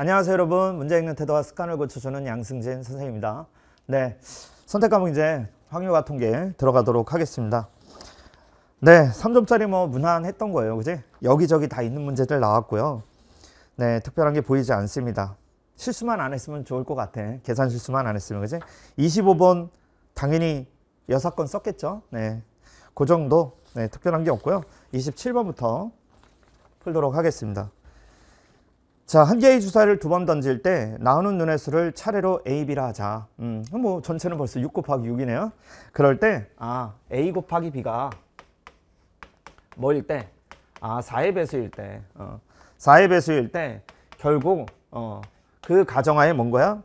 안녕하세요 여러분 문제 읽는 태도와 습관을 고쳐주는 양승진 선생입니다 네 선택 과목 이제 확률과 통계 들어가도록 하겠습니다 네 3점짜리 뭐 무난했던 거예요 그지 여기저기 다 있는 문제들 나왔고요 네 특별한 게 보이지 않습니다 실수만 안 했으면 좋을 것 같아 계산 실수만 안 했으면 그지 25번 당연히 여사건 썼겠죠 네그 정도 네 특별한 게 없고요 27번부터 풀도록 하겠습니다 자, 한 개의 주사를 두 번 던질 때 나오는 눈의 수를 차례로 A, B라 하자. 음, 뭐 전체는 벌써 6 곱하기 6이네요. 그럴 때 아, A 곱하기 B가 뭐일 때? 아, 4의 배수일 때. 어, 4의 배수일 때 결국 어, 그 가정하에 뭔 거야?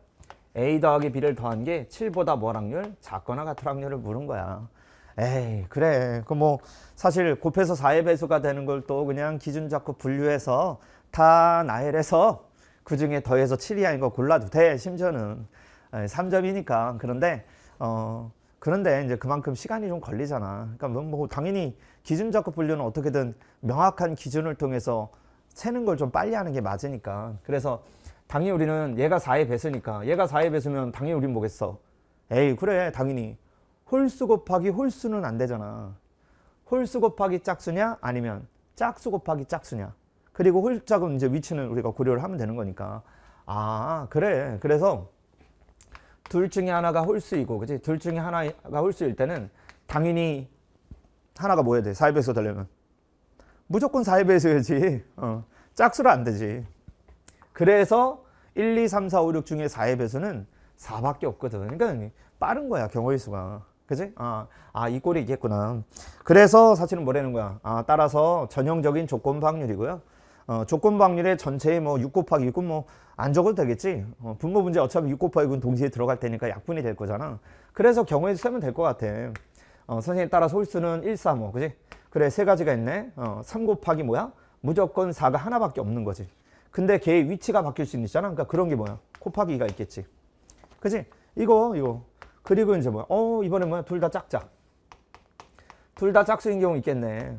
A 더하기 B를 더한 게 7보다 뭐 확률? 작거나 같은 확률을 물은 거야. 에이 그래 그뭐 사실 곱해서 4의 배수가 되는 걸 또 그냥 기준 잡고 분류해서 나타나엘에서 그 중에 더해서 치리아인 거 골라도 돼. 심지어는 3점이니까. 예, 그런데 어 그런데 이제 그만큼 시간이 좀 걸리잖아. 그러니까 뭐, 뭐 당연히 기준 작업 분류는 어떻게든 명확한 기준을 통해서 채는 걸 좀 빨리 하는 게 맞으니까. 그래서 당연히 우리는 얘가 4의 배수니까 얘가 4의 배수면 당연히 우린 뭐겠어. 에이 그래 당연히 홀수 곱하기 홀수는 안 되잖아. 홀수 곱하기 짝수냐 아니면 짝수 곱하기 짝수냐. 그리고 홀짝은 이제 위치는 우리가 고려를 하면 되는 거니까. 아, 그래. 그래서 둘 중에 하나가 홀수이고, 그지둘 중에 하나가 홀수일 때는 당연히 하나가 뭐야 돼? 4의 배수 되려면. 무조건 4의 배수여야지. 어. 짝수로 안 되지. 그래서 1, 2, 3, 4, 5, 6 중에 4의 배수는 4밖에 없거든. 그러니까 빠른 거야, 경호의 수가. 그지? 아, 아, 이 꼴이 있겠구나. 그래서 사실은 뭐라는 거야? 아, 따라서 전형적인 조건 확률이고요. 어, 조건부 확률의 전체의 뭐6 곱하기 6은 뭐안 적어도 되겠지. 어, 분모 문제 어차피 6 곱하기 6은 동시에 들어갈 테니까 약분이 될 거잖아. 그래서 경우에 쓰면 될 것 같아. 어, 선생님 따라서 홀수는 1, 3, 5 그지? 그래 세 가지가 있네. 어, 3 곱하기 뭐야? 무조건 4가 하나밖에 없는 거지. 근데 걔의 위치가 바뀔 수 있잖아. 그러니까 그런 게 뭐야? 곱하기가 있겠지. 그지? 이거 이거. 그리고 이제 뭐야? 어 이번에 뭐야? 둘 다 짝짝. 둘 다 짝수인 경우 있겠네.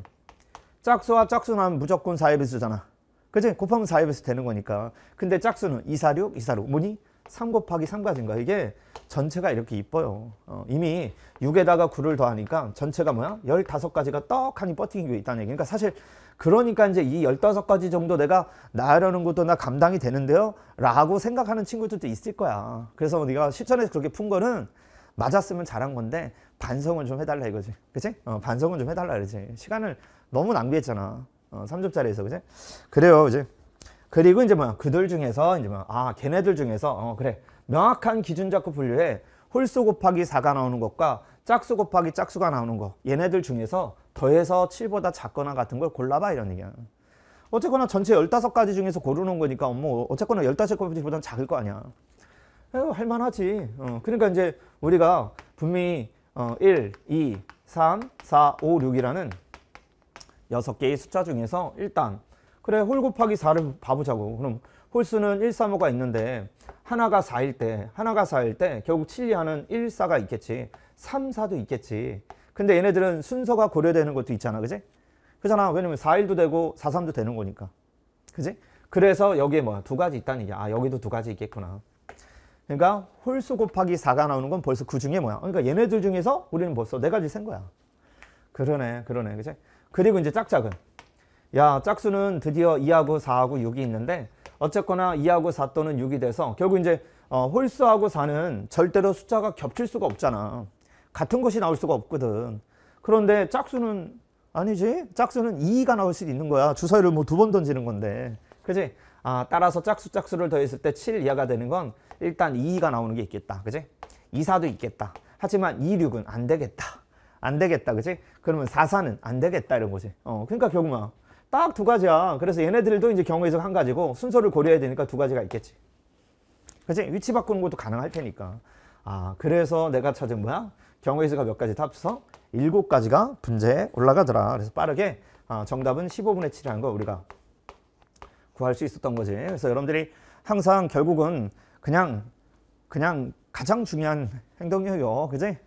짝수와 짝수 는 무조건 4의 배수잖아. 그치? 곱하면 4엽에서 되는 거니까. 근데 짝수는 246, 246. 뭐니? 3 곱하기 3가 된 거야. 이게 전체가 이렇게 이뻐요. 어, 이미 6에다가 9를 더하니까 전체가 뭐야? 15가지가 떡하니 버티는 게 있다는 얘기. 그러니까 사실 그러니까 이제 이 15가지 정도 내가 나으려는 것도 나 감당이 되는데요. 라고 생각하는 친구들도 있을 거야. 그래서 네가 실전에서 그렇게 푼 거는 맞았으면 잘한 건데 반성을 좀 해달라 이거지. 그치? 어, 반성은 좀 해달라 이러지. 시간을 너무 낭비했잖아. 어, 3점짜리에서 그지? 그래요 이제 그리고 이제 뭐야 그들 중에서 이제 뭐아 야 걔네들 중에서 어 그래 명확한 기준 잡고 분류해 홀수 곱하기 4가 나오는 것과 짝수 곱하기 짝수가 나오는 거 얘네들 중에서 더해서 7보다 작거나 같은 걸 골라봐 이런 얘기야 어쨌거나 전체 15가지 중에서 고르는 거니까 뭐 어쨌거나 15가지보다는 작을 거 아니야 에휴, 할만하지 어, 그러니까 이제 우리가 분명히 어, 1, 2, 3, 4, 5, 6이라는 6 개의 숫자 중에서 일단 그래 홀 곱하기 4를 봐보자고 그럼 홀수는 1, 3, 5가 있는데 하나가 4일 때 하나가 4일 때 결국 7, 2하는 1, 4가 있겠지 3, 4도 있겠지 근데 얘네들은 순서가 고려되는 것도 있잖아 그지? 그잖아 왜냐면 4일도 되고 4, 3도 되는 거니까 그지? 그래서 여기에 뭐야 두 가지 있다는 얘기야 아 여기도 두 가지 있겠구나 그러니까 홀수 곱하기 4가 나오는 건 벌써 그 중에 뭐야 그러니까 얘네들 중에서 우리는 벌써 네 가지 센 거야 그러네 그러네 그지? 그리고 이제 짝짝은 야 짝수는 드디어 2하고 4하고 6이 있는데 어쨌거나 2하고 4 또는 6이 돼서 결국 이제 어, 홀수하고 4는 절대로 숫자가 겹칠 수가 없잖아. 같은 것이 나올 수가 없거든. 그런데 짝수는 아니지. 짝수는 2가 나올 수 있는 거야. 주사위를 뭐 두 번 던지는 건데. 그지? 아, 따라서 짝수 짝수를 더했을 때 7 이하가 되는 건 일단 2가 나오는 게 있겠다. 그지? 2, 4도 있겠다. 하지만 2, 6은 안 되겠다. 안 되겠다 그지 그러면 사사는 안 되겠다 이런 거지 어 그러니까 결국 막 딱두 가지야 그래서 얘네들도 이제 경우에서 한 가지고 순서를 고려해야 되니까 두 가지가 있겠지 그지 위치 바꾸는 것도 가능할 테니까 아 그래서 내가 찾은 뭐야 경우의 수가 몇 가지 합쳐서 일곱 가지가 분제에 올라가더라 그래서 빠르게 아, 정답은 15분의 7이라는 거 우리가 구할 수 있었던 거지 그래서 여러분들이 항상 결국은 그냥 그냥 가장 중요한 행동이에요 그지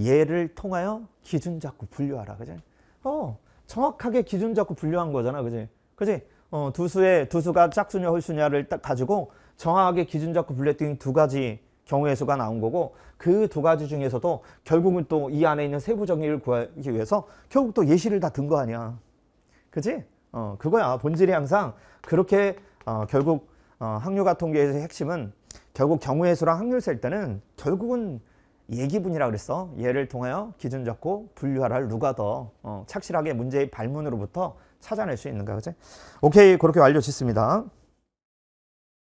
얘를 통하여 기준 잡고 분류하라. 그지? 어, 정확하게 기준 잡고 분류한 거잖아. 그지? 그지? 어, 두 수의 두 수가 짝수냐 홀수냐를 딱 가지고 정확하게 기준 잡고 분류했더니 두 가지 경우의 수가 나온 거고 그 두 가지 중에서도 결국은 또 이 안에 있는 세부 정의를 구하기 위해서 결국 또 예시를 다 든 거 아니야. 그지? 어, 그거야. 본질이 항상 그렇게 어, 결국 어, 학류가 통계에서 핵심은 결국 경우의 수랑 확률 셀 때는 결국은 예기분이라 그랬어. 예를 통하여 기준 잡고 분류하라를 누가 더 어, 착실하게 문제의 발문으로부터 찾아낼 수 있는가 그지? 오케이 그렇게 완료 짓습니다.